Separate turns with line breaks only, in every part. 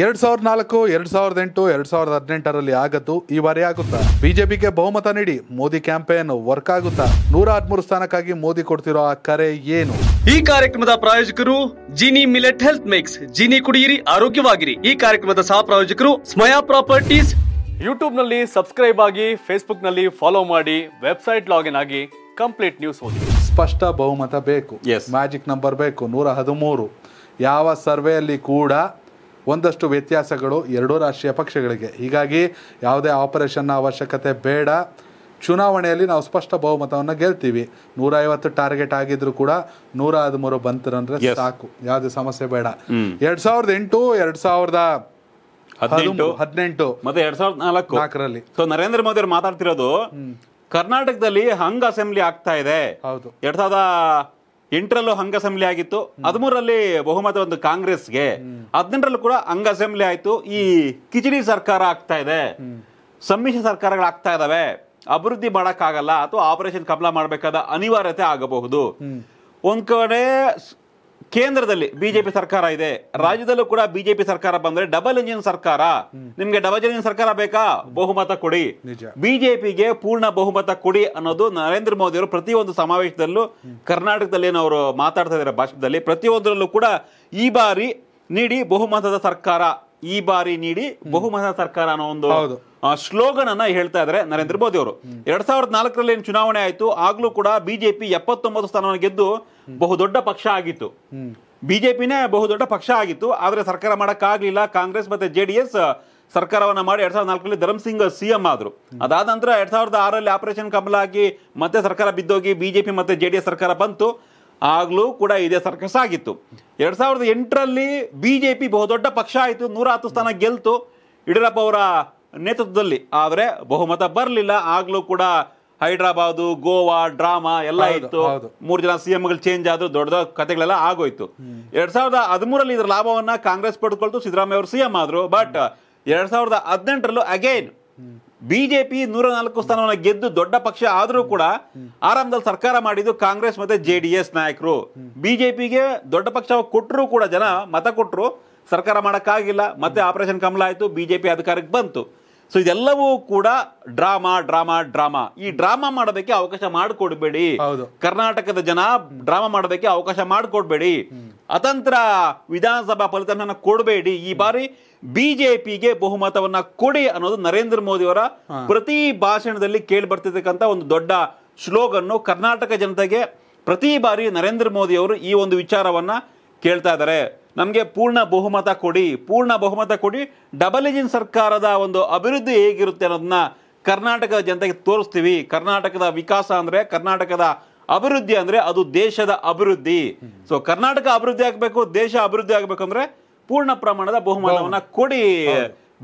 ಎರಡು ಸಾವಿರದ ನಾಲ್ಕು ಎರಡು ಸಾವಿರದ ಎಂಟು ಎರಡು ಸಾವಿರದ ಹದಿನೆಂಟರಲ್ಲಿ ಆಗದ್ದು ಈ ಬಾರಿ ಆಗುತ್ತಾ ಬಿಜೆಪಿಗೆ ಬಹುಮತ ನೀಡಿ ಮೋದಿ ಕ್ಯಾಂಪೇನ್ ವರ್ಕ್ ಆಗುತ್ತಾ ನೂರ ಹದಿಮೂರು ಸ್ಥಾನಕ್ಕಾಗಿ ಮೋದಿ ಕೊಡ್ತಿರೋ ಆ ಕರೆ
ಏನು ಈ ಕಾರ್ಯಕ್ರಮದ ಪ್ರಾಯೋಜಕರು Jini millet health mix Jini ಕುಡಿಯಿರಿ ಆರೋಗ್ಯವಾಗಿರಿ ಈ ಕಾರ್ಯಕ್ರಮದ ಸಹ ಪ್ರಾಯೋಜಕರು ಸ್ಮಯಾ ಪ್ರಾಪರ್ಟೀಸ್ ಯೂಟ್ಯೂಬ್ ನಲ್ಲಿ ಸಬ್ಸ್ಕ್ರೈಬ್ ಆಗಿ ಫೇಸ್ಬುಕ್ ನಲ್ಲಿ ಫಾಲೋ ಮಾಡಿ ವೆಬ್ಸೈಟ್ ಲಾಗಿನ್ ಆಗಿ ಕಂಪ್ಲೀಟ್ ನ್ಯೂಸ್ ಓದಿ
ಸ್ಪಷ್ಟ ಬಹುಮತ ಬೇಕು ಮ್ಯಾಜಿಕ್ ನಂಬರ್ ಬೇಕು ನೂರ ಹದಿಮೂರು ಯಾವ ಸರ್ವೆಯಲ್ಲಿ ಕೂಡ ಒಂದಷ್ಟು ವ್ಯತ್ಯಾಸಗಳು ಎರಡೂ ರಾಷ್ಟ್ರೀಯ ಪಕ್ಷಗಳಿಗೆ ಹೀಗಾಗಿ ಯಾವುದೇ ಆಪರೇಷನ್ನ ಅವಶ್ಯಕತೆ ಬೇಡ ಚುನಾವಣೆಯಲ್ಲಿ ನಾವು ಸ್ಪಷ್ಟ ಬಹುಮತವನ್ನು ಗೆಲ್ತೀವಿ ಐವತ್ತು ಟಾರ್ಗೆಟ್ ಆಗಿದ್ರು ಕೂಡ ನೂರ ಹದಿಮೂರು ಬಂತು ಅಂದ್ರೆ ಸಾಕು ಯಾವುದೇ ಸಮಸ್ಯೆ ಬೇಡ ಎರಡ್ ಸಾವಿರದ ಎಂಟು ಎರಡ್ ಸಾವಿರದ
ಹದಿನೆಂಟು ಹದಿನೆಂಟು ಮತ್ತೆ ಎರಡ್ ಸಾವಿರದ ನಾಲ್ಕು ನಾಲ್ಕರಲ್ಲಿ ಸೊ ನರೇಂದ್ರ ಮೋದಿ ಅವರು ಮಾತಾಡ್ತಿರೋದು ಕರ್ನಾಟಕದಲ್ಲಿ ಹಂಗ್ ಅಸೆಂಬ್ಲಿ ಆಗ್ತಾ ಇದೆ ಹೌದು ಎರಡ್ ಸಾವಿರದ ಎಂಟರಲ್ಲೂ ಹಂಗ ಅಸೆಂಬ್ಲಿ ಆಗಿತ್ತು ಹದಿಮೂರರಲ್ಲಿ ಬಹುಮತ ಒಂದು ಕಾಂಗ್ರೆಸ್ಗೆ ಹದಿನೆಂಟರಲ್ಲೂ ಕೂಡ ಹಂಗ ಅಸೆಂಬ್ಲಿ ಆಯ್ತು ಈ ಕಿಚಡಿ ಸರ್ಕಾರ ಆಗ್ತಾ ಇದೆ ಸಮ್ಮಿಶ್ರ ಆಗ್ತಾ ಇದಾವೆ ಅಭಿವೃದ್ಧಿ ಮಾಡಕ್ಕಾಗಲ್ಲ ಅಥವಾ ಆಪರೇಷನ್ ಕಮಲ ಮಾಡಬೇಕಾದ ಅನಿವಾರ್ಯತೆ ಆಗಬಹುದು ಒಂದ್ ಕಡೆ ಕೇಂದ್ರದಲ್ಲಿ ಬಿಜೆಪಿ ಸರ್ಕಾರ ಇದೆ ರಾಜ್ಯದಲ್ಲೂ ಕೂಡ ಬಿಜೆಪಿ ಸರ್ಕಾರ ಬಂದ್ರೆ ಡಬಲ್ ಇಂಜಿನ್ ಸರ್ಕಾರ ನಿಮ್ಗೆ ಡಬಲ್ ಇಂಜಿನ್ ಸರ್ಕಾರ ಬೇಕಾ ಬಹುಮತ ಕೊಡಿ ಬಿಜೆಪಿಗೆ ಪೂರ್ಣ ಬಹುಮತ ಕೊಡಿ ಅನ್ನೋದು ನರೇಂದ್ರ ಮೋದಿ ಅವರು ಪ್ರತಿಯೊಂದು ಸಮಾವೇಶದಲ್ಲೂ ಕರ್ನಾಟಕದಲ್ಲಿ ಅವರು ಮಾತಾಡ್ತಾ ಇದ್ದಾರೆ ಭಾಷಣದಲ್ಲಿ ಪ್ರತಿಯೊಂದರಲ್ಲೂ ಕೂಡ ಈ ಬಾರಿ ನೀಡಿ ಬಹುಮತದ ಸರ್ಕಾರ ಈ ಬಾರಿ ನೀಡಿ ಬಹುಮತ ಸರ್ಕಾರ ಅನ್ನೋ ಒಂದು ಸ್ಲೋಗನ್ ಅನ್ನ ಹೇಳ್ತಾ ಇದ್ರೆ ನರೇಂದ್ರ ಮೋದಿ ಅವರು ಎರಡ್ ಸಾವಿರದ ನಾಲ್ಕರಲ್ಲಿ ಏನು ಚುನಾವಣೆ ಆಯ್ತು ಆಗ್ಲೂ ಕೂಡ ಬಿಜೆಪಿ ಎಪ್ಪತ್ತೊಂಬತ್ತು ಸ್ಥಾನವನ್ನು ಗೆದ್ದು ಬಹುದೊಡ್ಡ ಪಕ್ಷ ಆಗಿತ್ತು ಬಿಜೆಪಿನೇ ಬಹುದೊಡ್ಡ ಪಕ್ಷ ಆಗಿತ್ತು ಆದ್ರೆ ಸರ್ಕಾರ ಮಾಡಕ್ಕಾಗ್ಲಿಲ್ಲ ಕಾಂಗ್ರೆಸ್ ಮತ್ತೆ ಜೆಡಿಎಸ್ ಸರ್ಕಾರವನ್ನ ಮಾಡಿ ಎರಡ್ ಸಾವಿರದ ನಾಲ್ಕರಲ್ಲಿ ಧರ್ಮಸಿಂಗ್ ಸಿಎಂ ಆದ್ರು ಅದಾದ ನಂತರ ಎರಡ್ ಸಾವಿರದ ಆರಲ್ಲಿ ಆಪರೇಷನ್ ಕಮಲ ಆಗಿ ಮತ್ತೆ ಸರ್ಕಾರ ಬಿದ್ದೋಗಿ ಬಿಜೆಪಿ ಮತ್ತೆ ಜೆಡಿಎಸ್ ಸರ್ಕಾರ ಬಂತು ಆಗಲೂ ಕೂಡ ಇದೇ ಸರ್ಕಸ್ ಆಗಿತ್ತು ಎರಡು ಸಾವಿರದ ಎಂಟರಲ್ಲಿ ಬಿ ಜೆ ಪಿ ಬಹುದೊಡ್ಡ ಪಕ್ಷ ಆಯಿತು ನೂರ ಹತ್ತು ಸ್ಥಾನ ಗೆಲ್ತು ಯಡಿಯೂರಪ್ಪ ಅವರ ನೇತೃತ್ವದಲ್ಲಿ ಆದರೆ ಬಹುಮತ ಬರಲಿಲ್ಲ ಆಗಲೂ ಕೂಡ ಹೈದ್ರಾಬಾದು ಗೋವಾ ಡ್ರಾಮಾ ಎಲ್ಲ ಇತ್ತು ಮೂರು ಜನ ಸಿ ಚೇಂಜ್ ಆದ್ರು ದೊಡ್ಡ ದೊಡ್ಡ ಕಥೆಗಳೆಲ್ಲ ಆಗೋಯ್ತು ಎರಡ್ ಸಾವಿರದ ಹದಿಮೂರಲ್ಲಿ ಇದರ ಲಾಭವನ್ನ ಕಾಂಗ್ರೆಸ್ ಪಡೆದುಕೊಳ್ತು ಸಿದ್ದರಾಮಯ್ಯ ಅವರು ಸಿಎಂ ಆದ್ರು ಬಟ್ ಎರಡ್ ಸಾವಿರದ ಹದಿನೆಂಟರಲ್ಲೂ ಅಗೈನ್ ಬಿಜೆಪಿ ನೂರ ನಾಲ್ಕು ಸ್ಥಾನವನ್ನು ಗೆದ್ದು ದೊಡ್ಡ ಪಕ್ಷ ಆದರೂ ಕೂಡ ಆರಂಭದಲ್ಲಿ ಸರ್ಕಾರ ಮಾಡಿದ್ದು ಕಾಂಗ್ರೆಸ್ ಮತ್ತೆ ಜೆ ಡಿ ಎಸ್ ನಾಯಕರು ಬಿಜೆಪಿಗೆ ದೊಡ್ಡ ಪಕ್ಷ ಕೊಟ್ಟರು ಕೂಡ ಜನ ಮತ ಕೊಟ್ಟರು ಸರ್ಕಾರ ಮಾಡಕ್ಕಾಗಿಲ್ಲ ಮತ್ತೆ ಆಪರೇಷನ್ ಕಮಲ ಆಯಿತು ಬಿಜೆಪಿ ಅಧಿಕಾರಕ್ಕೆ ಬಂತು ಸೊ ಇದೆಲ್ಲವೂ ಕೂಡ ಡ್ರಾಮಾ ಡ್ರಾಮಾ ಡ್ರಾಮಾ ಈ ಡ್ರಾಮಾ ಮಾಡೋದಕ್ಕೆ ಅವಕಾಶ ಮಾಡಿಕೊಡ್ಬೇಡಿ ಕರ್ನಾಟಕದ ಜನ ಡ್ರಾಮಾ ಮಾಡೋದಕ್ಕೆ ಅವಕಾಶ ಮಾಡಿಕೊಡ್ಬೇಡಿ ಅತಂತ್ರ ವಿಧಾನಸಭಾ ಫಲಿತಾಂಶನ ಕೊಡಬೇಡಿ ಈ ಬಾರಿ ಬಿಜೆಪಿಗೆ ಬಹುಮತವನ್ನ ಕೊಡಿ ಅನ್ನೋದು ನರೇಂದ್ರ ಮೋದಿ ಅವರ ಪ್ರತಿ ಭಾಷಣದಲ್ಲಿ ಕೇಳಿ ಬರ್ತಿರ್ತಕ್ಕಂಥ ಒಂದು ದೊಡ್ಡ ಶ್ಲೋಗನ್ನು ಕರ್ನಾಟಕ ಜನತೆಗೆ ಪ್ರತಿ ಬಾರಿ ನರೇಂದ್ರ ಮೋದಿ ಅವರು ಈ ಒಂದು ವಿಚಾರವನ್ನ ಕೇಳ್ತಾ ಇದ್ದಾರೆ ನಮಗೆ ಪೂರ್ಣ ಬಹುಮತ ಕೊಡಿ ಪೂರ್ಣ ಬಹುಮತ ಕೊಡಿ ಡಬಲ್ ಇಂಜಿನ್ ಸರ್ಕಾರದ ಒಂದು ಅಭಿವೃದ್ಧಿ ಹೇಗಿರುತ್ತೆ ಅನ್ನೋದನ್ನ ಕರ್ನಾಟಕದ ಜನತೆಗೆ ತೋರಿಸ್ತೀವಿ ಕರ್ನಾಟಕದ ವಿಕಾಸ ಅಂದ್ರೆ ಕರ್ನಾಟಕದ ಅಭಿವೃದ್ಧಿ ಅಂದ್ರೆ ಅದು ದೇಶದ ಅಭಿವೃದ್ಧಿ ಸೊ ಕರ್ನಾಟಕ ಅಭಿವೃದ್ಧಿ ಆಗಬೇಕು ದೇಶ ಅಭಿವೃದ್ಧಿ ಆಗಬೇಕು ಅಂದ್ರೆ ಪೂರ್ಣ ಪ್ರಮಾಣದ ಬಹುಮತವನ್ನ ಕೊಡಿ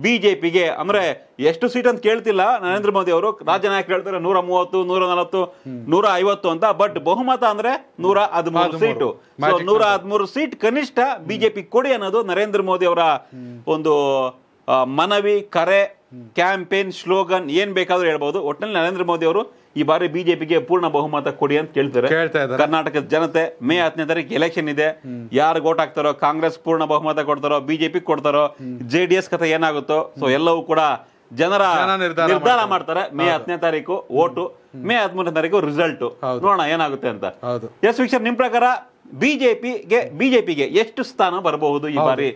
ಬಿಜೆಪಿಗೆ ಅಂದ್ರೆ ಎಷ್ಟು ಸೀಟ್ ಅಂತ ಕೇಳ್ತಿಲ್ಲ ನರೇಂದ್ರ ಮೋದಿ ಅವರು ರಾಜ್ಯ ನಾಯಕರು ಹೇಳ್ತಾರೆ ನೂರ ಮೂವತ್ತು ನೂರ ನಲವತ್ತು ನೂರ ಐವತ್ತು ಅಂತ ಬಟ್ ಬಹುಮತ ಅಂದ್ರೆ ನೂರ ಹದಿಮೂರು ಸೀಟು ನೂರ ಹದಿಮೂರು ಸೀಟ್ ಕನಿಷ್ಠ ಬಿಜೆಪಿ ಕೊಡಿ ಅನ್ನೋದು ನರೇಂದ್ರ ಮೋದಿ ಅವರ ಒಂದು ಮನವಿ ಕರೆ ಕ್ಯಾಂಪೇನ್ ಸ್ಲೋಗನ್ ಏನ್ ಬೇಕಾದ್ರೂ ಹೇಳ್ಬಹುದು ಒಟ್ಟಿನಲ್ಲಿ ನರೇಂದ್ರ ಮೋದಿ ಅವರು ಈ ಬಾರಿ ಬಿಜೆಪಿಗೆ ಪೂರ್ಣ ಬಹುಮತ ಕೊಡಿ ಅಂತ ಕೇಳ್ತಾರೆ ಕರ್ನಾಟಕದ ಜನತೆ ಮೇ ಹತ್ತನೇ ತಾರೀಕು ಎಲೆಕ್ಷನ್ ಇದೆ ಯಾರು ಓಟ್ ಹಾಕ್ತಾರೋ ಕಾಂಗ್ರೆಸ್ ಪೂರ್ಣ ಬಹುಮತ ಕೊಡ್ತಾರೋ ಬಿಜೆಪಿ ಕೊಡ್ತಾರೋ ಜೆ ಡಿ ಎಸ್ ಕಥೆ ಏನಾಗುತ್ತೋ ಸೊ ಎಲ್ಲವೂ ಕೂಡ ಜನರ ನಿರ್ಧಾರ ಮಾಡ್ತಾರೆ ಮೇ ಹತ್ತನೇ ತಾರೀಕು ಓಟು ಮೇ ಹದಿಮೂರನೇ ತಾರೀಕು ರಿಸಲ್ಟ್ ನೋಡೋಣ ಏನಾಗುತ್ತೆ ಅಂತ ಎಸ್ ವಿಕ್ಷರ್ ನಿಮ್ ಪ್ರಕಾರ ಬಿಜೆಪಿಗೆ ಬಿಜೆಪಿಗೆ ಎಷ್ಟು ಸ್ಥಾನ ಬರಬಹುದು ಈ ಬಾರಿ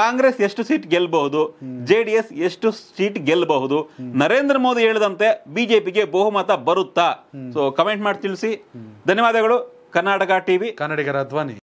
ಕಾಂಗ್ರೆಸ್ ಎಷ್ಟು ಸೀಟ್ ಗೆಲ್ಲಬಹುದು ಜೆಡಿಎಸ್ ಎಷ್ಟು ಸೀಟ್ ಗೆಲ್ಲಬಹುದು ನರೇಂದ್ರ ಮೋದಿ ಹೇಳಿದಂತೆ ಬಿಜೆಪಿಗೆ ಬಹುಮತ ಬರುತ್ತಾ ಸೊ ಕಮೆಂಟ್ ಮಾಡಿ ತಿಳಿಸಿ ಧನ್ಯವಾದಗಳು ಕರ್ನಾಟಕ ಟಿವಿ ಕನ್ನಡಿಗರ ಧ್ವನಿ